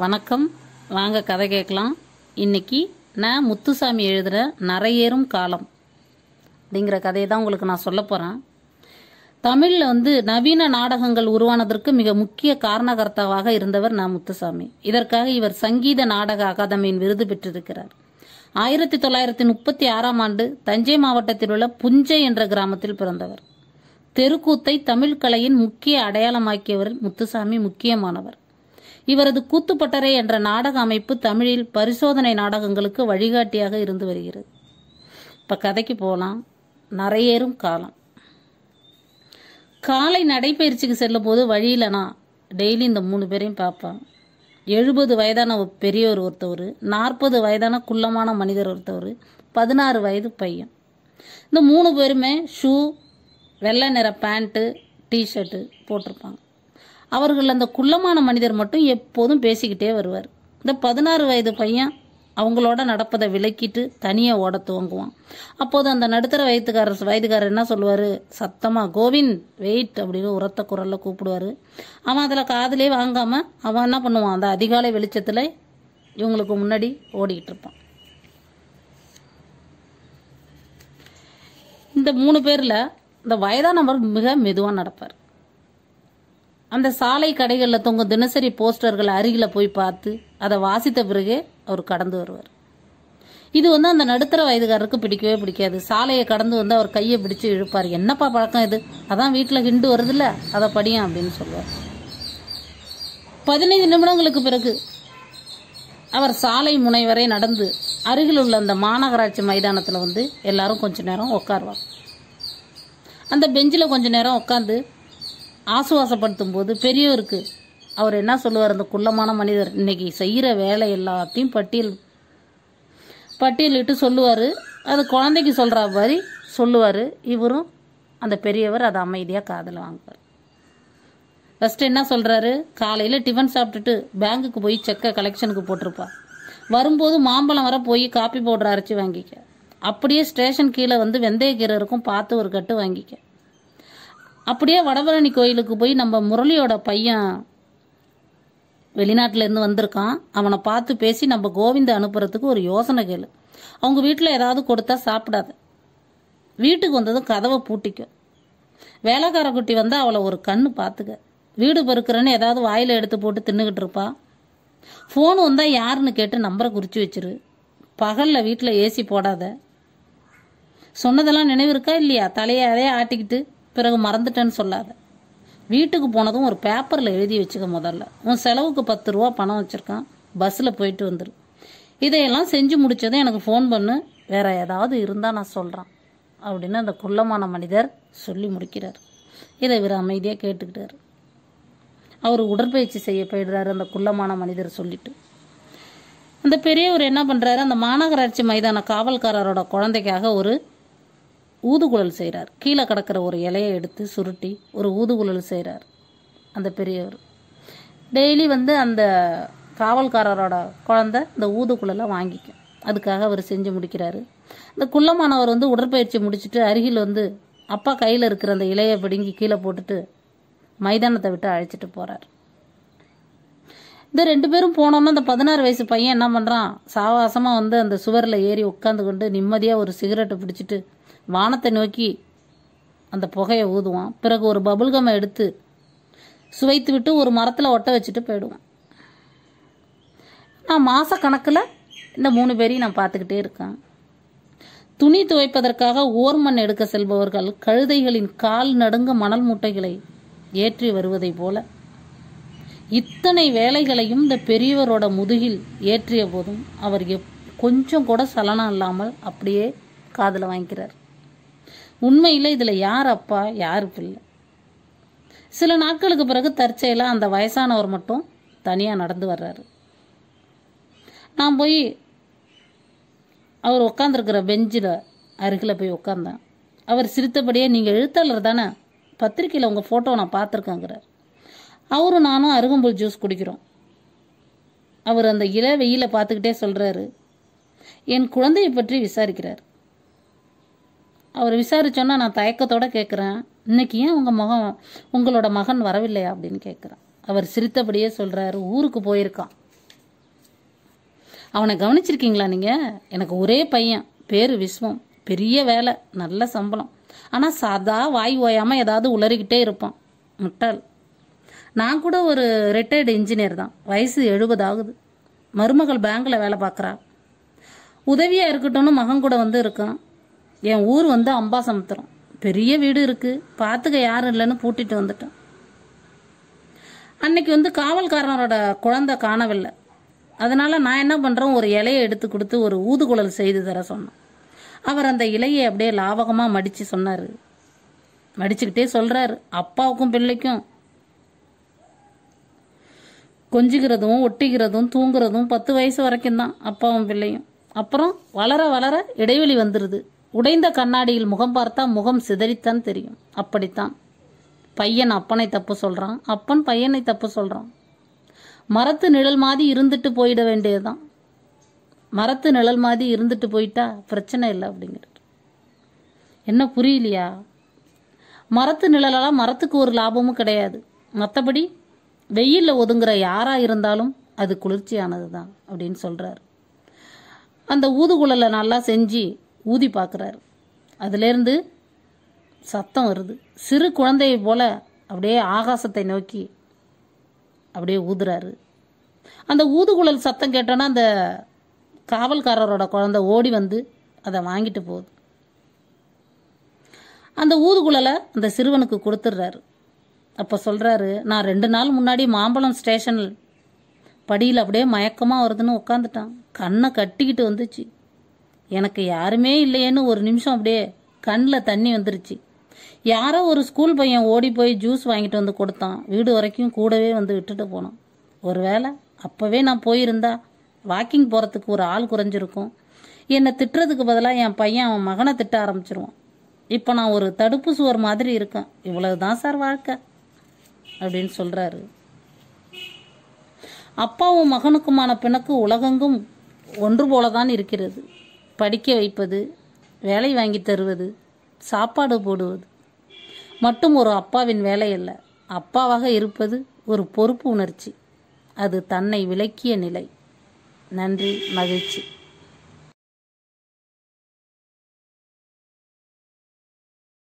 வணக்கம் வாங்க கதை கேட்கலாம் இன்னைக்கு நான் முத்துசாமி எழுதுகிற நிறையேறும் காலம் அப்படிங்கிற கதையை தான் உங்களுக்கு நான் சொல்ல போகிறேன் தமிழில் வந்து நவீன நாடகங்கள் உருவானதற்கு மிக முக்கிய காரணகர்த்தாவாக இருந்தவர் நான் முத்துசாமி இதற்காக இவர் சங்கீத நாடக அகாதமியின் விருது பெற்றிருக்கிறார் ஆயிரத்தி தொள்ளாயிரத்தி முப்பத்தி ஆறாம் ஆண்டு தஞ்சை மாவட்டத்தில் உள்ள புஞ்சை என்ற கிராமத்தில் பிறந்தவர் தெருக்கூத்தை தமிழ் கலையின் முக்கிய அடையாளமாக்கியவர் முத்துசாமி முக்கியமானவர் இவரது கூத்துப்பட்டறை என்ற நாடக அமைப்பு தமிழில் பரிசோதனை நாடகங்களுக்கு வழிகாட்டியாக இருந்து வருகிறது இப்போ கதைக்கு போகலாம் நிறையேறும் காலம் காலை நடைப்பயிற்சிக்கு செல்லும் போது வழியில் நான் டெய்லி இந்த மூணு பேரையும் பார்ப்பேன் எழுபது வயதான பெரியவர் ஒருத்தவர் நாற்பது வயதான குள்ளமான மனிதர் ஒருத்தவர் பதினாறு வயது பையன் இந்த மூணு பேருமே ஷூ வெள்ளை நிற பேண்ட்டு டிஷர்ட்டு போட்டிருப்பாங்க அவர்கள் அந்த குள்ளமான மனிதர் மட்டும் எப்போதும் பேசிக்கிட்டே வருவார் இந்த பதினாறு வயது பையன் அவங்களோட நடப்பதை விலக்கிட்டு தனியாக ஓட துவங்குவான் அப்போது அந்த நடுத்தர வயதுக்காரர் வயதுக்காரர் என்ன சொல்லுவார் சத்தமாக கோவிந்த் வெயிட் அப்படின்னு உரத்த குரலில் கூப்பிடுவார் அவன் அதில் காதலே வாங்காமல் அவன் என்ன பண்ணுவான் அந்த அதிகாலை வெளிச்சத்தில் இவங்களுக்கு முன்னாடி ஓடிக்கிட்டு இருப்பான் இந்த மூணு பேரில் இந்த வயதானவர் மிக மெதுவாக நடப்பார் அந்த சாலை கடைகளில் தொங்க தினசரி போஸ்டர்கள் அருகில் போய் பார்த்து அதை வாசித்த பிறகே அவர் கடந்து வருவார் இது வந்து அந்த நடுத்தர வயதுகாரருக்கு பிடிக்கவே பிடிக்காது சாலையை கடந்து வந்து அவர் கையை பிடிச்சு இழுப்பார் என்னப்பா பழக்கம் இது அதான் வீட்டில் ஹிண்டு இல்லை அதை படியும் அப்படின்னு சொல்லுவார் பதினைந்து நிமிடங்களுக்கு பிறகு அவர் சாலை முனை வரை நடந்து அருகில் உள்ள அந்த மாநகராட்சி மைதானத்தில் வந்து எல்லாரும் கொஞ்ச நேரம் உட்காருவார் அந்த பெஞ்சில் கொஞ்ச நேரம் உட்காந்து ஆசுவாசப்படுத்தும் போது பெரியவருக்கு அவர் என்ன சொல்லுவார் அந்த குள்ளமான மனிதர் இன்னைக்கு செய்கிற வேலை எல்லாத்தையும் பட்டியல் பட்டியலிட்டு சொல்லுவார் அது குழந்தைக்கு சொல்கிற மாதிரி சொல்லுவார் இவரும் அந்த பெரியவர் அதை அமைதியாக காதில் வாங்குவார் ஃபஸ்ட்டு என்ன சொல்கிறாரு காலையில் டிஃபன் சாப்பிட்டுட்டு பேங்க்குக்கு போய் செக்கை கலெக்ஷனுக்கு போட்டிருப்பா வரும்போது மாம்பழம் வர போய் காப்பி பவுடர் அரைச்சி வாங்கிக்க அப்படியே ஸ்டேஷன் கீழே வந்து வெந்தயக்கீரருக்கும் பார்த்து ஒரு கட்டு வாங்கிக்க அப்படியே வடபழனி கோயிலுக்கு போய் நம்ம முரளியோட பையன் வெளிநாட்டிலேருந்து வந்திருக்கான் அவனை பார்த்து பேசி நம்ம கோவிந்த அனுப்புறதுக்கு ஒரு யோசனை கேளு அவங்க வீட்டில் ஏதாவது கொடுத்தா சாப்பிடாத வீட்டுக்கு வந்ததும் கதவை பூட்டிக்கும் வேலைக்கார குட்டி வந்து அவளை ஒரு கண்ணு பார்த்துக்க வீடு பெருக்கிறன்னு ஏதாவது வாயில் எடுத்து போட்டு தின்னுக்கிட்டு இருப்பா ஃபோன் வந்தால் யாருன்னு கேட்டு நம்பரை குறித்து வச்சிரு பகலில் வீட்டில் ஏசி போடாத சொன்னதெல்லாம் நினைவு இருக்கா இல்லையா தலையாரே ஆட்டிக்கிட்டு பிறகு மறந்துட்டேன்னு சொல்லாத வீட்டுக்கு போனதும் ஒரு பேப்பரில் எழுதி வச்சுக்க முதல்ல உன் செலவுக்கு பத்து ரூபா பணம் வச்சுருக்கான் பஸ்ஸில் போயிட்டு வந்துடும் இதையெல்லாம் செஞ்சு முடித்ததும் எனக்கு ஃபோன் பண்ணு வேற ஏதாவது இருந்தால் நான் சொல்கிறேன் அப்படின்னு அந்த குள்ளமான மனிதர் சொல்லி முடிக்கிறார் இதை இவர் அமைதியாக கேட்டுக்கிட்டார் அவர் உடற்பயிற்சி செய்ய போயிடுறாரு அந்த குள்ளமான மனிதர் சொல்லிட்டு அந்த பெரியவர் என்ன பண்ணுறாரு அந்த மாநகராட்சி மைதான காவல்காரரோட குழந்தைக்காக ஒரு ஊதுகுழல் செய்கிறார் கீழே கிடக்கிற ஒரு இலையை எடுத்து சுருட்டி ஒரு ஊதுகுழல் செய்கிறார் அந்த பெரியவர் டெய்லி வந்து அந்த காவல்காரரோட குழந்த இந்த ஊதுகுழலை வாங்கிக்கும் அதுக்காக அவர் செஞ்சு முடிக்கிறாரு இந்த குள்ளமானவர் வந்து உடற்பயிற்சி முடிச்சுட்டு அருகில் வந்து அப்பா கையில் இருக்கிற அந்த இலையை பிடுங்கி கீழே போட்டுட்டு மைதானத்தை விட்டு அழைச்சிட்டு போகிறார் இந்த ரெண்டு பேரும் போனோன்னா அந்த பதினாறு வயசு பையன் என்ன பண்ணுறான் சாவாசமாக வந்து அந்த சுவரில் ஏறி உட்காந்து கொண்டு நிம்மதியாக ஒரு சிகரெட்டை பிடிச்சிட்டு வானத்தை நோக்கி அந்த புகையை ஊதுவான் பிறகு ஒரு பபுல்கம்மை எடுத்து சுவைத்து விட்டு ஒரு மரத்தில் ஒட்ட வச்சுட்டு போயிடுவான் நான் மாத கணக்கில் இந்த மூணு பேரையும் நான் பார்த்துக்கிட்டே இருக்கேன் துணி துவைப்பதற்காக ஓர்மண் எடுக்க செல்பவர்கள் கழுதைகளின் கால் நடுங்க மணல் மூட்டைகளை ஏற்றி வருவதை போல இத்தனை வேலைகளையும் இந்த பெரியவரோட முதுகில் ஏற்றிய போதும் அவர் கொஞ்சம் கூட சலனம் இல்லாமல் அப்படியே காதில் வாங்கிக்கிறார் உண்மையில் இதில் யார் அப்பா யார் பிள்ளை சில நாட்களுக்கு பிறகு தற்செயலாக அந்த வயசானவர் மட்டும் தனியாக நடந்து வர்றாரு நான் போய் அவர் உட்காந்துருக்கிற பெஞ்சில் அருகில் போய் உட்காந்தேன் அவர் சிரித்தபடியே நீங்கள் எழுத்தாளர் தானே பத்திரிக்கையில் உங்கள் ஃபோட்டோ நான் பார்த்துருக்கேங்கிறார் அவரும் நானும் அருகம்புல் ஜூஸ் குடிக்கிறோம் அவர் அந்த இள வெயில பார்த்துக்கிட்டே சொல்கிறாரு என் குழந்தையை பற்றி விசாரிக்கிறார் அவர் விசாரிச்சோன்னா நான் தயக்கத்தோட கேட்குறேன் இன்னைக்கு ஏன் உங்கள் மகன் உங்களோட மகன் வரவில்லையா அப்படின்னு கேட்குறேன் அவர் சிரித்தபடியே சொல்கிறாரு ஊருக்கு போயிருக்கான் அவனை கவனிச்சிருக்கீங்களா நீங்கள் எனக்கு ஒரே பையன் பேர் விஸ்வம் பெரிய வேலை நல்ல சம்பளம் ஆனால் சாதா வாய் ஓயாமல் ஏதாவது உளறிக்கிட்டே இருப்பான் முட்டாள் நான் கூட ஒரு ரிட்டையர்டு இன்ஜினியர் தான் வயசு எழுபது ஆகுது மருமகள் பேங்க்ல வேலை பார்க்குறா உதவியாக இருக்கட்டும்னு மகன் கூட வந்து இருக்கான் என் ஊர் வந்து அம்பாசமுத்திரம் பெரிய வீடு இருக்குது பார்த்துக்க யாரும் இல்லைன்னு பூட்டிட்டு வந்துட்டேன் அன்னைக்கு வந்து காவல்காரனோட குழந்தை காணவில்லை அதனால நான் என்ன பண்ணுறேன் ஒரு இலையை எடுத்து கொடுத்து ஒரு ஊதுகுழல் செய்து தர சொன்னேன் அவர் அந்த இலையை அப்படியே லாபகமாக மடித்து சொன்னார் மடிச்சுக்கிட்டே சொல்கிறாரு அப்பாவுக்கும் பிள்ளைக்கும் கொஞ்சிக்கிறதும் ஒட்டிக்கிறதும் தூங்குறதும் பத்து வயசு வரைக்கும் தான் அப்பாவும் பிள்ளையும் அப்புறம் வளர வளர இடைவெளி வந்துடுது உடைந்த கண்ணாடியில் முகம் பார்த்தா முகம் சிதறித்தான் தெரியும் அப்படித்தான் பையன் அப்பனை தப்பு சொல்கிறான் அப்பன் பையனை தப்பு சொல்கிறான் மரத்து நிழல் மாதிரி இருந்துட்டு போயிட வேண்டியதுதான் மரத்து நிழல் மாதிரி இருந்துட்டு போயிட்டா பிரச்சனை இல்லை அப்படிங்கிறது என்ன புரியலையா மரத்து நிழலால் மரத்துக்கு ஒரு லாபமும் கிடையாது மற்றபடி வெயிலில் ஒதுங்குற யாராக இருந்தாலும் அது குளிர்ச்சியானது தான் அப்படின்னு சொல்றாரு அந்த ஊதுகுழலை நல்லா செஞ்சு ஊதி பார்க்குறாரு அதுலேருந்து சத்தம் வருது சிறு குழந்தையை போல அப்படியே ஆகாசத்தை நோக்கி அப்படியே ஊதுறாரு அந்த ஊதுகுழல் சத்தம் கேட்டோன்னா அந்த காவல்காரரோட குழந்தை ஓடி வந்து அதை வாங்கிட்டு போகுது அந்த ஊதுகுழலை அந்த சிறுவனுக்கு கொடுத்துட்றாரு அப்போ சொல்கிறாரு நான் ரெண்டு நாள் முன்னாடி மாம்பழம் ஸ்டேஷனில் படியில் அப்படியே மயக்கமாக வருதுன்னு உட்காந்துட்டான் கண்ணை கட்டிக்கிட்டு வந்துச்சு எனக்கு யாருமே இல்லையேன்னு ஒரு நிமிஷம் அப்படியே கண்ணில் தண்ணி வந்துருச்சு யாரோ ஒரு ஸ்கூல் பையன் ஓடி போய் ஜூஸ் வாங்கிட்டு வந்து கொடுத்தான் வீடு வரைக்கும் கூடவே வந்து விட்டுட்டு போனான் ஒரு வேளை அப்போவே நான் போயிருந்தா வாக்கிங் போகிறதுக்கு ஒரு ஆள் குறைஞ்சிருக்கும் என்னை திட்டுறதுக்கு பதிலாக என் பையன் அவன் மகனை திட்ட ஆரம்பிச்சிருவான் இப்போ நான் ஒரு தடுப்பு சுவர் மாதிரி இருக்கேன் இவ்வளவு தான் சார் வாழ்க்கை அப்படின்னு சொல்கிறாரு அப்பாவும் மகனுக்குமான பிணக்கு உலகெங்கும் ஒன்று போல தான் இருக்கிறது படிக்க வைப்பது வேலை வாங்கி தருவது சாப்பாடு போடுவது மட்டும் ஒரு அப்பாவின் வேலை அல்ல அப்பாவாக இருப்பது ஒரு பொறுப்பு உணர்ச்சி அது தன்னை விளக்கிய நிலை நன்றி மகிழ்ச்சி